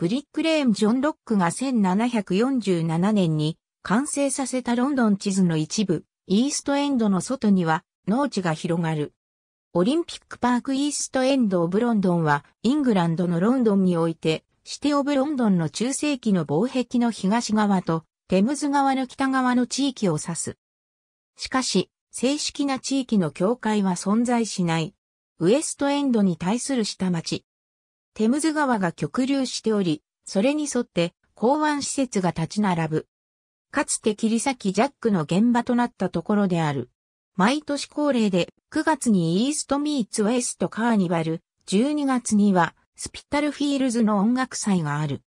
ブリックレーン・ジョン・ロックが1747年に完成させたロンドン地図の一部、イーストエンドの外には農地が広がる。オリンピックパークイーストエンド・オブ・ロンドンは、イングランドのロンドンにおいて、シティ・オブ・ロンドンの中世紀の防壁の東側と、テムズ川の北側の地域を指す。しかし、正式な地域の境界は存在しない。ウエストエンドに対する下町、テムズ川が極流しており、それに沿って港湾施設が立ち並ぶ。かつて切り裂きジャックの現場となったところである。毎年恒例で9月にイーストミーツウェストカーニバル、12月にはスピタルフィールズの音楽祭がある。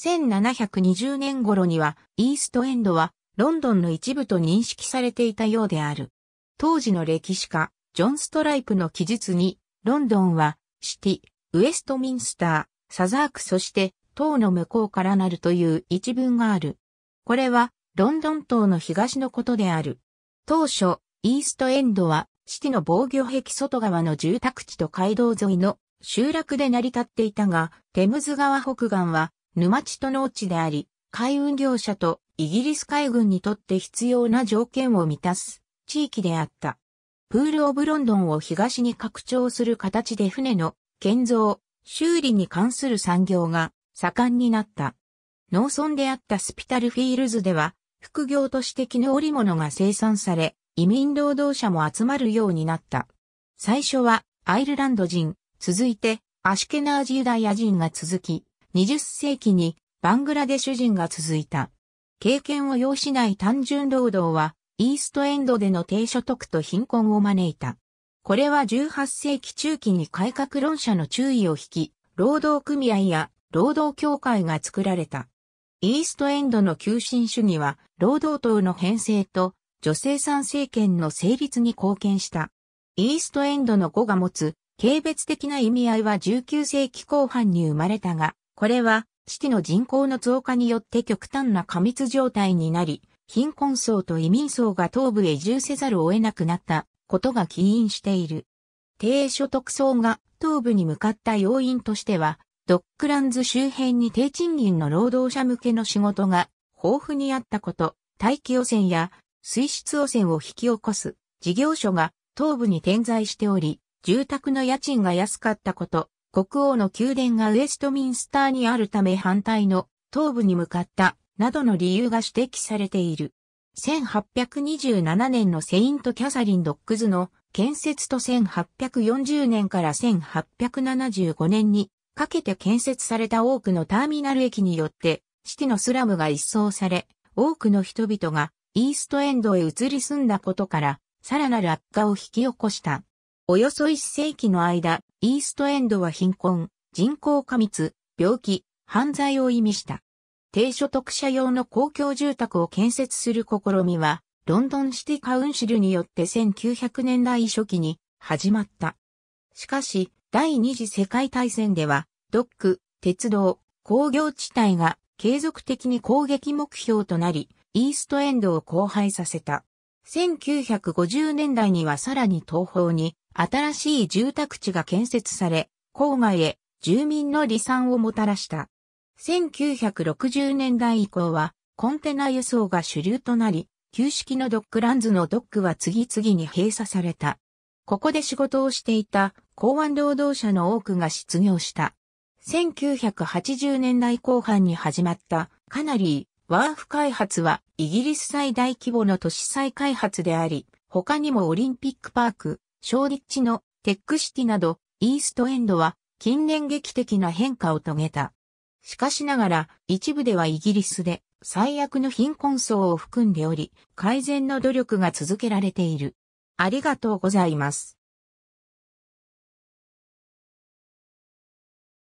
1720年頃にはイーストエンドはロンドンの一部と認識されていたようである。当時の歴史家、ジョン・ストライプの記述に、ロンドンはシティ、ウエストミンスター、サザークそして塔の向こうからなるという一文がある。これはロンドン島の東のことである。当初、イーストエンドは、シティの防御壁外側の住宅地と街道沿いの集落で成り立っていたが、テムズ川北岸は沼地と農地であり、海運業者とイギリス海軍にとって必要な条件を満たす地域であった。プール・オブ・ロンドンを東に拡張する形で船の建造、修理に関する産業が盛んになった。農村であったスピタルフィールズでは、副業として絹織物が生産され、移民労働者も集まるようになった。最初はアイルランド人、続いてアシュケナージユダヤ人が続き、20世紀にバングラデシュ人が続いた。経験を要しない単純労働は、イーストエンドでの低所得と貧困を招いた。これは18世紀中期に改革論者の注意を引き、労働組合や労働協会が作られた。イーストエンドの急進主義は、労働党の編成と女性参政権の成立に貢献した。イーストエンドの語が持つ、軽蔑的な意味合いは19世紀後半に生まれたが、これは、地の人口の増加によって極端な過密状態になり、貧困層と移民層が東部へ移住せざるを得なくなったことが起因している。低所得層が東部に向かった要因としては、ドックランズ周辺に低賃金の労働者向けの仕事が豊富にあったこと、大気汚染や水質汚染を引き起こす事業所が東部に点在しており、住宅の家賃が安かったこと、国王の宮殿がウェストミンスターにあるため反対の東部に向かったなどの理由が指摘されている。1827年のセイント・キャサリン・ドックズの建設と1840年から1875年にかけて建設された多くのターミナル駅によってシティのスラムが一掃され、多くの人々がイーストエンドへ移り住んだことから、さらなる悪化を引き起こした。およそ1世紀の間、イーストエンドは貧困、人口過密、病気、犯罪を意味した。低所得者用の公共住宅を建設する試みは、ロンドンシティカウンシルによって1900年代初期に始まった。しかし、第二次世界大戦では、ドック、鉄道、工業地帯が継続的に攻撃目標となり、イーストエンドを荒廃させた。1950年代にはさらに東方に新しい住宅地が建設され、郊外へ住民の離散をもたらした。1960年代以降は、コンテナ輸送が主流となり、旧式のドックランズのドックは次々に閉鎖された。ここで仕事をしていた港湾労働者の多くが失業した。1980年代後半に始まったカナリーワーフ開発はイギリス最大規模の都市再開発であり、他にもオリンピックパーク、小立地のテックシティなどイーストエンドは近年劇的な変化を遂げた。しかしながら、一部ではイギリスで最悪の貧困層を含んでおり、改善の努力が続けられている。ありがとうございます。